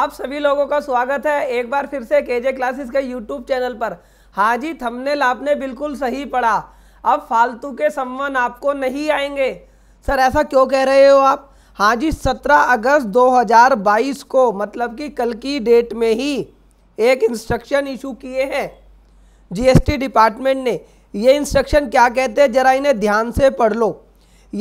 आप सभी लोगों का स्वागत है एक बार फिर से के जे क्लासेस के यूट्यूब चैनल पर हाँ जी थंबनेल आपने बिल्कुल सही पढ़ा अब फालतू के सम्मान आपको नहीं आएंगे सर ऐसा क्यों कह रहे हो आप हाँ जी 17 अगस्त 2022 को मतलब कि कल की डेट में ही एक इंस्ट्रक्शन इशू किए हैं जीएसटी डिपार्टमेंट ने ये इंस्ट्रक्शन क्या कहते हैं जरा इन्हें ध्यान से पढ़ लो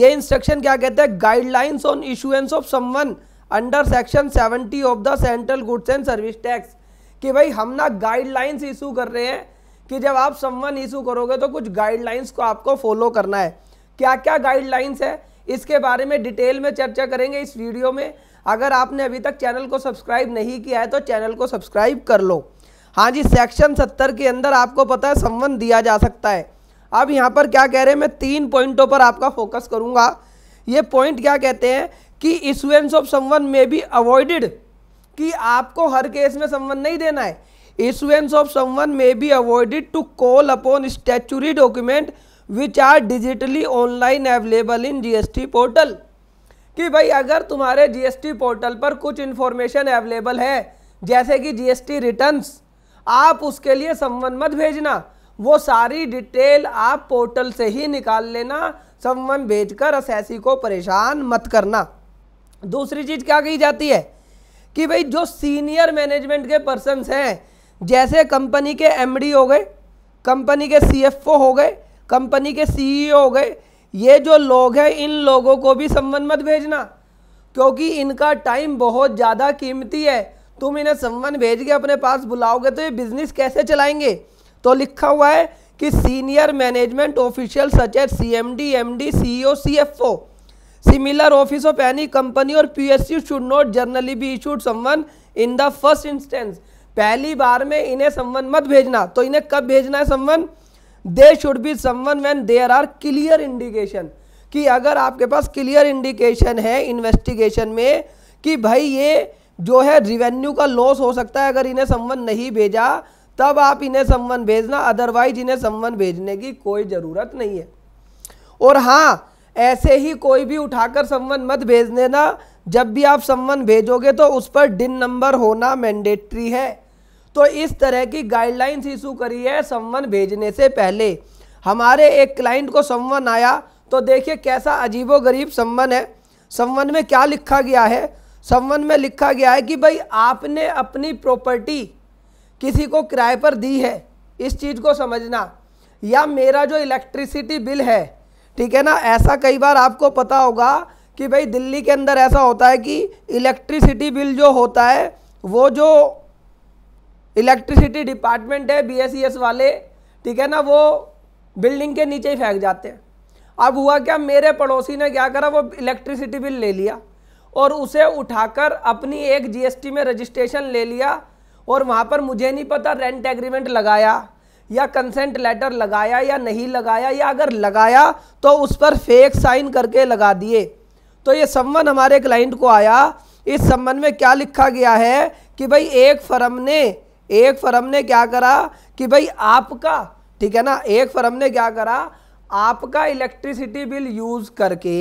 ये इंस्ट्रक्शन क्या कहते हैं guidelines on issuance of summons under section 70 of the central goods and service tax कि भाई हम ना गाइडलाइंस इशू कर रहे हैं कि जब आप समवन इशू करोगे तो कुछ गाइडलाइंस को आपको फॉलो करना है क्या क्या गाइडलाइंस है इसके बारे में डिटेल में चर्चा करेंगे इस वीडियो में अगर आपने अभी तक चैनल को सब्सक्राइब नहीं किया है तो चैनल को सब्सक्राइब कर लो हाँ जी सेक्शन सत्तर के अंदर आपको पता है संबंध दिया जा सकता है अब यहाँ पर क्या कह रहे हैं मैं तीन पॉइंटों पर आपका फोकस करूँगा ये पॉइंट क्या कहते हैं कि इशुएंस ऑफ समवन में भी अवॉइडेड कि आपको हर केस में समवन नहीं देना है इशुएंस ऑफ समवन में भी avoided to call upon statutory document which are digitally online available in GST portal कि भाई अगर तुम्हारे जीएसटी पोर्टल पर कुछ इन्फॉर्मेशन अवेलेबल है जैसे कि जीएसटी रिटर्न्स आप उसके लिए संवन मत भेजना वो सारी डिटेल आप पोर्टल से ही निकाल लेना संवन भेजकर कर को परेशान मत करना दूसरी चीज़ क्या कही जाती है कि भाई जो सीनियर मैनेजमेंट के पर्सनस हैं जैसे कंपनी के एमडी हो गए कंपनी के सीएफओ हो गए कंपनी के सीईओ e हो गए ये जो लोग हैं इन लोगों को भी संबंध मत भेजना क्योंकि इनका टाइम बहुत ज़्यादा कीमती है तुम इन्हें संबंध भेज के अपने पास बुलाओगे तो ये बिज़नेस कैसे चलाएंगे तो लिखा हुआ है कि senior management official such as C M D M D C O C F O similar office of any company or PSU should not generally be issued summons in the first instance पहली बार में इन्हें someone मत भेजना तो इन्हें कब भेजना है summons they should be summons when there are clear indication कि अगर आपके पास क्लियर इंडिकेशन है इन्वेस्टिगेशन में कि भाई ये जो है रिवेन्यू का लॉस हो सकता है अगर इन्हें समवन नहीं भेजा तब आप इन्हें समवन भेजना अदरवाइज इन्हें समवन भेजने की कोई ज़रूरत नहीं है और हाँ ऐसे ही कोई भी उठाकर संवन मत भेज देना जब भी आप संबंध भेजोगे तो उस पर डिन नंबर होना मैंडेटरी है तो इस तरह की गाइडलाइंस इशू करी है संवन भेजने से पहले हमारे एक क्लाइंट को संवन आया तो देखिए कैसा अजीबो गरीब संवन है संबंध में क्या लिखा गया है संबंध में लिखा गया है कि भाई आपने अपनी प्रॉपर्टी किसी को किराए पर दी है इस चीज़ को समझना या मेरा जो इलेक्ट्रिसिटी बिल है ठीक है ना ऐसा कई बार आपको पता होगा कि भाई दिल्ली के अंदर ऐसा होता है कि इलेक्ट्रिसिटी बिल जो होता है वो जो इलेक्ट्रिसिटी डिपार्टमेंट है बी e वाले ठीक है ना वो बिल्डिंग के नीचे ही फेंक जाते हैं अब हुआ क्या मेरे पड़ोसी ने क्या करा वो इलेक्ट्रिसिटी बिल ले लिया और उसे उठाकर अपनी एक जीएसटी में रजिस्ट्रेशन ले लिया और वहाँ पर मुझे नहीं पता रेंट एग्रीमेंट लगाया या कंसेंट लेटर लगाया या नहीं लगाया या अगर लगाया तो उस पर फेक साइन करके लगा दिए तो ये सम्मन हमारे क्लाइंट को आया इस संबंध में क्या लिखा गया है कि भाई एक फर्म ने एक फर्म ने क्या करा कि भाई आपका ठीक है ना एक फर्म ने क्या करा आपका इलेक्ट्रिसिटी बिल यूज़ करके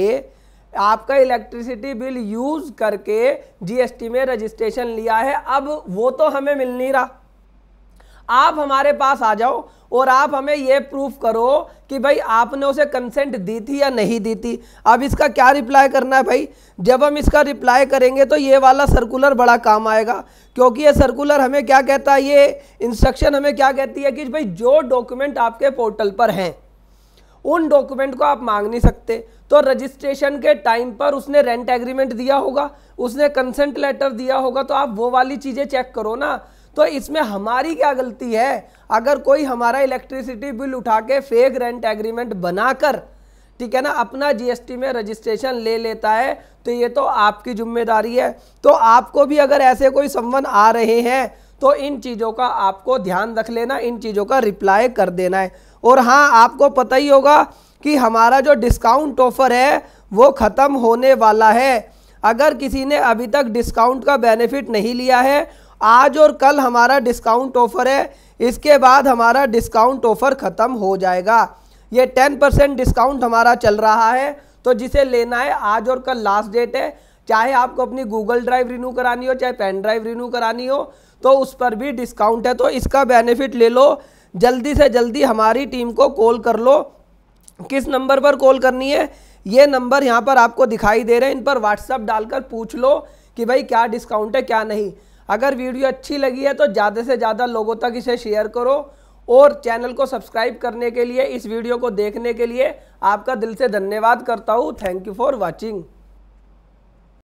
आपका इलेक्ट्रिसिटी बिल यूज़ करके जीएसटी में रजिस्ट्रेशन लिया है अब वो तो हमें मिल नहीं रहा आप हमारे पास आ जाओ और आप हमें ये प्रूफ करो कि भाई आपने उसे कंसेंट दी थी या नहीं दी थी अब इसका क्या रिप्लाई करना है भाई जब हम इसका रिप्लाई करेंगे तो ये वाला सर्कुलर बड़ा काम आएगा क्योंकि ये सर्कुलर हमें क्या कहता है ये इंस्ट्रक्शन हमें क्या कहती है कि भाई जो डॉक्यूमेंट आपके पोर्टल पर हैं उन डॉक्यूमेंट को आप मांग नहीं सकते तो रजिस्ट्रेशन के टाइम पर उसने रेंट एग्रीमेंट दिया होगा उसने कंसेंट लेटर दिया होगा तो आप वो वाली चीज़ें चेक करो ना तो इसमें हमारी क्या गलती है अगर कोई हमारा इलेक्ट्रिसिटी बिल उठा के फेक रेंट एग्रीमेंट बनाकर ठीक है ना अपना जीएसटी में रजिस्ट्रेशन ले लेता है तो ये तो आपकी जिम्मेदारी है तो आपको भी अगर ऐसे कोई संबंध आ रहे हैं तो इन चीज़ों का आपको ध्यान रख लेना इन चीज़ों का रिप्लाई कर देना है और हाँ आपको पता ही होगा कि हमारा जो डिस्काउंट ऑफ़र है वो ख़त्म होने वाला है अगर किसी ने अभी तक डिस्काउंट का बेनिफिट नहीं लिया है आज और कल हमारा डिस्काउंट ऑफ़र है इसके बाद हमारा डिस्काउंट ऑफ़र ख़त्म हो जाएगा ये टेन परसेंट डिस्काउंट हमारा चल रहा है तो जिसे लेना है आज और कल लास्ट डेट है चाहे आपको अपनी गूगल ड्राइव रिन्यू करानी हो चाहे पेन ड्राइव रिन्यू करानी हो तो उस पर भी डिस्काउंट है तो इसका बेनिफिट ले लो जल्दी से जल्दी हमारी टीम को कॉल कर लो किस नंबर पर कॉल करनी है ये नंबर यहाँ पर आपको दिखाई दे रहे हैं इन पर व्हाट्सअप डालकर पूछ लो कि भाई क्या डिस्काउंट है क्या नहीं अगर वीडियो अच्छी लगी है तो ज़्यादा से ज़्यादा लोगों तक इसे शेयर करो और चैनल को सब्सक्राइब करने के लिए इस वीडियो को देखने के लिए आपका दिल से धन्यवाद करता हूँ थैंक यू फॉर वॉचिंग